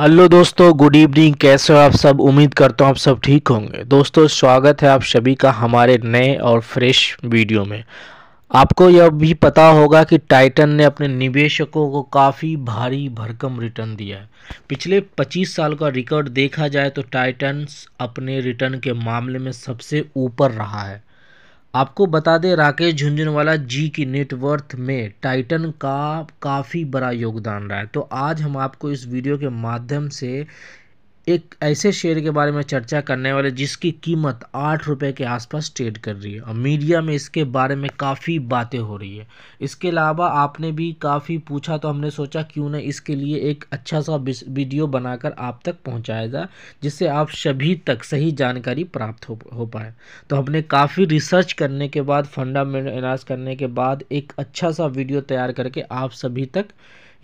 hello दोस्तों good evening कैसे हो आप सब उम्मीद करता हूँ आप सब ठीक होंगे दोस्तों स्वागत है आप सभी का हमारे नए और फ्रेश वीडियो में आपको यह भी पता होगा कि टाइटन ने अपने निवेशकों को काफ़ी भारी भरकम रिटर्न दिया है पिछले 25 साल का रिकॉर्ड देखा जाए तो टाइटन्स अपने रिटर्न के मामले में सबसे ऊपर रहा है आपको बता दें राकेश झुंझुनवाला जी की नेटवर्थ में टाइटन का काफ़ी बड़ा योगदान रहा है तो आज हम आपको इस वीडियो के माध्यम से एक ऐसे शेयर के बारे में चर्चा करने वाले जिसकी कीमत आठ रुपये के आसपास ट्रेड कर रही है और मीडिया में इसके बारे में काफ़ी बातें हो रही है इसके अलावा आपने भी काफ़ी पूछा तो हमने सोचा क्यों ना इसके लिए एक अच्छा सा वीडियो बनाकर आप तक पहुंचाया जाए जिससे आप सभी तक सही जानकारी प्राप्त हो, हो पाए तो हमने काफ़ी रिसर्च करने के बाद फंडामेंटल एनाज करने के बाद एक अच्छा सा वीडियो तैयार करके आप सभी तक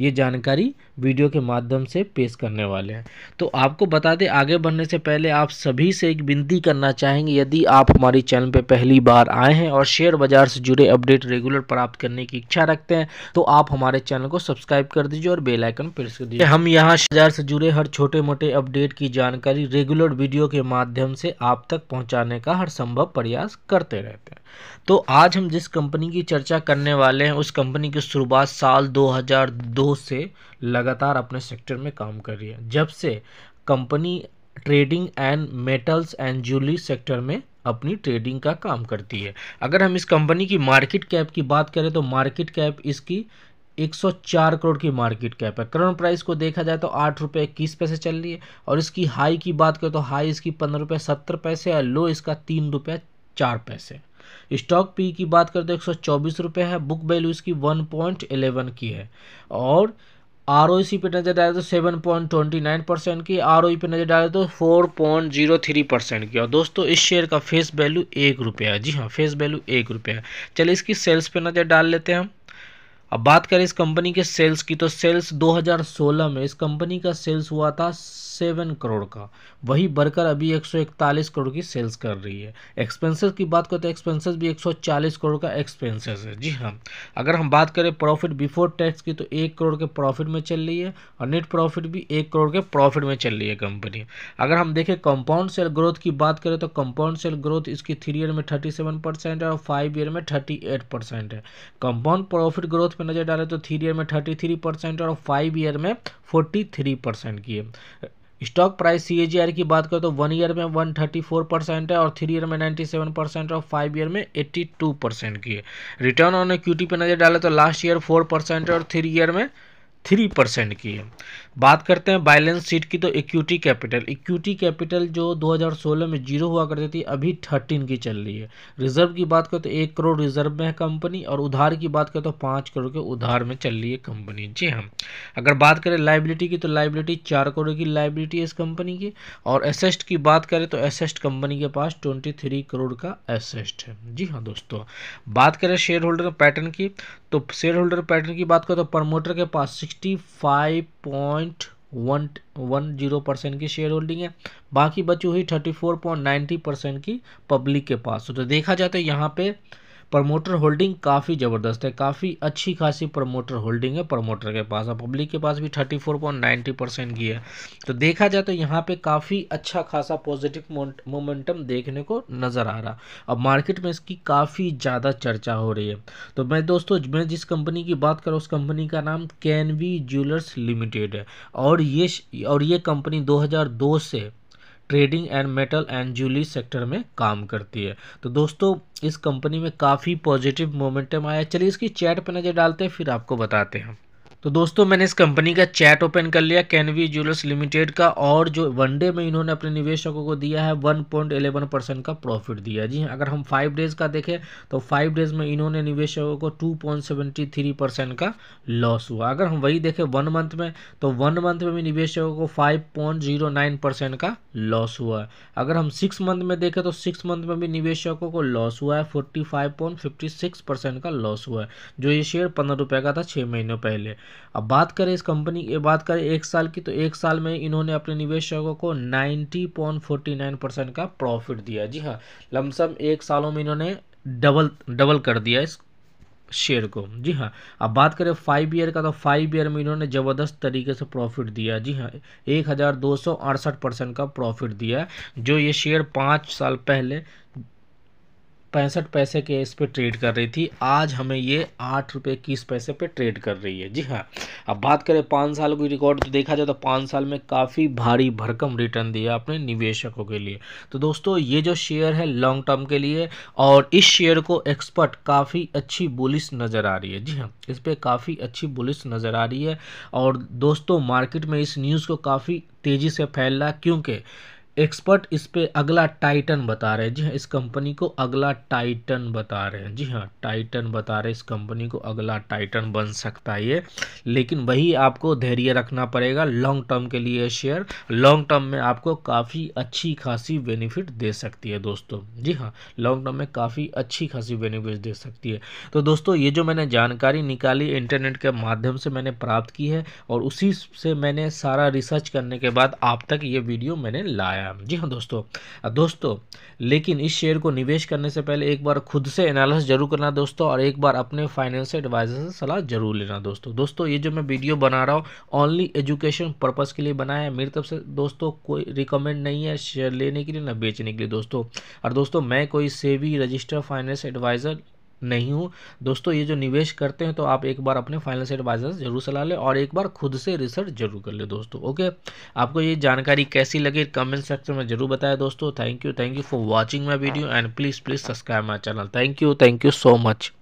ये जानकारी वीडियो के माध्यम से पेश करने वाले हैं तो आपको बता दें आगे बढ़ने से पहले आप सभी से एक विनती करना चाहेंगे यदि आप हमारे चैनल पर पहली बार आए हैं और शेयर बाजार से जुड़े अपडेट रेगुलर प्राप्त करने की इच्छा रखते हैं तो आप हमारे चैनल को सब्सक्राइब कर दीजिए और बेलाइकन प्रेस कर दीजिए हम यहाँ बाजार से जुड़े हर छोटे मोटे अपडेट की जानकारी रेगुलर वीडियो के माध्यम से आप तक पहुँचाने का हर संभव प्रयास करते रहते हैं तो आज हम जिस कंपनी की चर्चा करने वाले हैं उस कंपनी की शुरुआत साल दो दो से लगातार अपने सेक्टर में काम कर रही है जब से company trading and metals and jewellery sector में अपनी ट्रेडिंग का काम करती है अगर हम इस कंपनी की मार्केट कैप की बात करें तो मार्केट कैप इसकी 104 करोड़ की मार्केट कैप है करंट प्राइस को देखा जाए तो आठ रुपये इक्कीस पैसे चल रही है और इसकी हाई की बात करें तो हाई इसकी पंद्रह रुपये सत्तर पैसे और लो इसका तीन रुपये चार पैसे स्टॉक पी की बात करते हैं एक सौ चौबीस रुपये है बुक वैल्यू इसकी वन पॉइंट एलेवन की है और आर ओ सी पर नज़र डाले तो seven point twenty nine percent की आर ओ ई पर नज़र डाले तो four point zero three percent की और दोस्तों इस शेयर का फेस वैल्यू एक रुपया है जी हाँ फेस वैल्यू एक रुपया है चलिए इसकी सेल्स पर नज़र डाल लेते हैं हम अब बात करें इस कंपनी के सेल्स की तो सेल्स 2016 में इस कंपनी का सेल्स हुआ था सेवन करोड़ का वही बढ़कर अभी 141 करोड़ की सेल्स कर रही है एक्सपेंसेस की बात करें तो एक्सपेंसेस भी 140 करोड़ का एक्सपेंसेस है जी हाँ अगर हम बात करें प्रॉफिट बिफोर टैक्स की तो एक करोड़ के प्रॉफिट में चल रही है और नेट प्रॉफिट भी एक करोड़ के प्रॉफिट में चल रही है कंपनी अगर हम देखें कंपाउंड सेल ग्रोथ की बात करें तो कंपाउंड सेल ग्रोथ इसकी थ्री ईयर में थर्टी है और फाइव ईयर में थर्टी है कंपाउंड प्रॉफिट ग्रोथ पे नज़र डालें तो थ्री ईयर में थर्टी थ्री परसेंट और फाइव ईयर में फोर्टी थ्री परसेंट की है स्टॉक प्राइस सी की बात करें तो वन ईयर में वन थर्टी फोर परसेंट है और थ्री ईयर में नाइन्टी सेवन परसेंट और फाइव ईयर में एट्टी टू परसेंट की है रिटर्न ऑन इक्विटी पर नज़र डाले तो लास्ट ईयर फोर परसेंट और थ्री ईयर में थ्री परसेंट की है बात करते हैं बैलेंस शीट की तो इक्विटी कैपिटल इक्विटी कैपिटल जो 2016 में जीरो हुआ करती थी अभी थर्टीन की चल रही है रिजर्व की बात करें तो एक करोड़ रिजर्व में है कंपनी और उधार की बात करें तो पाँच करोड़ के उधार में चल रही है कंपनी जी हाँ अगर बात करें लाइबिलिटी की तो लाइबिलिटी चार करोड़ की लाइबिलिटी है इस कंपनी की और एसेस्ट की बात करें तो एसेस्ट कंपनी के पास ट्वेंटी करोड़ का एसेस्ट है जी हाँ दोस्तों बात करें शेयर होल्डर पैटर्न की तो शेयर होल्डर पैटर्न की बात करें तो प्रमोटर के पास sixty five point one one zero percent की शेयर होल्डिंग है बाकी बची हुई thirty four point ninety percent की पब्लिक के पास तो देखा जाए तो यहाँ पे प्रमोटर होल्डिंग काफ़ी ज़बरदस्त है काफ़ी अच्छी खासी प्रमोटर होल्डिंग है प्रमोटर के पास और पब्लिक के पास भी thirty four point ninety percent की है तो देखा जाए तो यहाँ पे काफ़ी अच्छा खासा पॉजिटिव मोमेंटम देखने को नज़र आ रहा अब मार्केट में इसकी काफ़ी ज़्यादा चर्चा हो रही है तो मैं दोस्तों मैं जिस कंपनी की बात करूँ उस कंपनी का नाम कैनवी ज्वेलर्स लिमिटेड है और ये और ये कंपनी दो से trading and metal and jewellery sector में काम करती है तो दोस्तों इस कंपनी में काफ़ी पॉजिटिव मोमेंटम आया चलिए इसकी चैट पर नज़र डालते हैं फिर आपको बताते हैं तो दोस्तों मैंने इस कंपनी का चैट ओपन कर लिया कैनवी ज्वेलर्स लिमिटेड का और जो वनडे में इन्होंने अपने निवेशकों को दिया है 1.11 परसेंट का प्रॉफिट दिया जी हाँ, अगर हम फाइव डेज़ का देखें तो फाइव डेज़ में इन्होंने निवेशकों को 2.73 परसेंट का लॉस हुआ अगर हम वही देखें वन मंथ में तो वन मंथ में भी निवेशकों को फाइव परसेंट का लॉस हुआ है अगर हम सिक्स मंथ में देखें तो सिक्स मंथ में भी निवेशकों को लॉस हुआ है फोर्टी परसेंट का लॉस हुआ है जो ये शेयर पंद्रह रुपये का था छः महीनों पहले अब बात करें इस कंपनी की बात करें एक साल की तो एक साल में इन्होंने अपने निवेशकों को ninety point forty nine percent का प्रॉफिट दिया जी हाँ लमसम एक सालों में इन्होंने डबल डबल कर दिया इस शेयर को जी हाँ अब बात करें फाइव ईयर का तो फाइव ईयर में इन्होंने ज़बरदस्त तरीके से प्रॉफिट दिया जी हाँ एक हज़ार दो सौ अड़सठ परसेंट का प्रॉफिट दिया जो ये शेयर पाँच साल पहले पैंसठ पैसे के इस पर ट्रेड कर रही थी आज हमें ये आठ रुपये इक्कीस पैसे पे ट्रेड कर रही है जी हाँ अब बात करें पाँच साल की रिकॉर्ड तो देखा जाए तो पाँच साल में काफ़ी भारी भरकम रिटर्न दिया अपने निवेशकों के लिए तो दोस्तों ये जो शेयर है लॉन्ग टर्म के लिए और इस शेयर को एक्सपर्ट काफ़ी अच्छी बुलिस नज़र आ रही है जी हाँ इस पर काफ़ी अच्छी बुलिस नज़र आ रही है और दोस्तों मार्केट में इस न्यूज़ को काफ़ी तेज़ी से फैल रहा क्योंकि एक्सपर्ट इस पर अगला टाइटन बता रहे हैं जी हाँ इस कंपनी को अगला टाइटन बता रहे हैं जी हाँ टाइटन बता रहे हैं इस कंपनी को अगला टाइटन बन सकता है ये लेकिन वही आपको धैर्य रखना पड़ेगा लॉन्ग टर्म के लिए शेयर लॉन्ग टर्म में आपको काफ़ी अच्छी खासी बेनिफिट दे सकती है दोस्तों जी हाँ लॉन्ग टर्म में काफ़ी अच्छी खासी बेनिफिट दे सकती है तो दोस्तों ये जो मैंने जानकारी निकाली इंटरनेट के माध्यम से मैंने प्राप्त की है और उसी से मैंने सारा रिसर्च करने के बाद आप तक ये वीडियो मैंने लाया आया जी हाँ दोस्तों दोस्तों लेकिन इस शेयर को निवेश करने से पहले एक बार खुद से एनालिसिस जरूर करना दोस्तों और एक बार अपने फाइनेंशियल एडवाइजर से सलाह जरूर लेना दोस्तों दोस्तों ये जो मैं वीडियो बना रहा हूँ ओनली एजुकेशन पर्पज़ के लिए बनाया है मेरी तरफ से दोस्तों कोई रिकमेंड नहीं है शेयर लेने के लिए ना बेचने के लिए दोस्तों और दोस्तों मैं कोई सेवी रजिस्टर फाइनेंस एडवाइज़र नहीं हूँ दोस्तों ये जो निवेश करते हैं तो आप एक बार अपने फाइनेंस एडवाइजर जरूर सलाह लें और एक बार खुद से रिसर्च जरूर कर ले दोस्तों ओके आपको ये जानकारी कैसी लगी कमेंट सेक्शन में जरूर बताएं दोस्तों thank you thank you for watching my video and please please subscribe my channel thank you thank you so much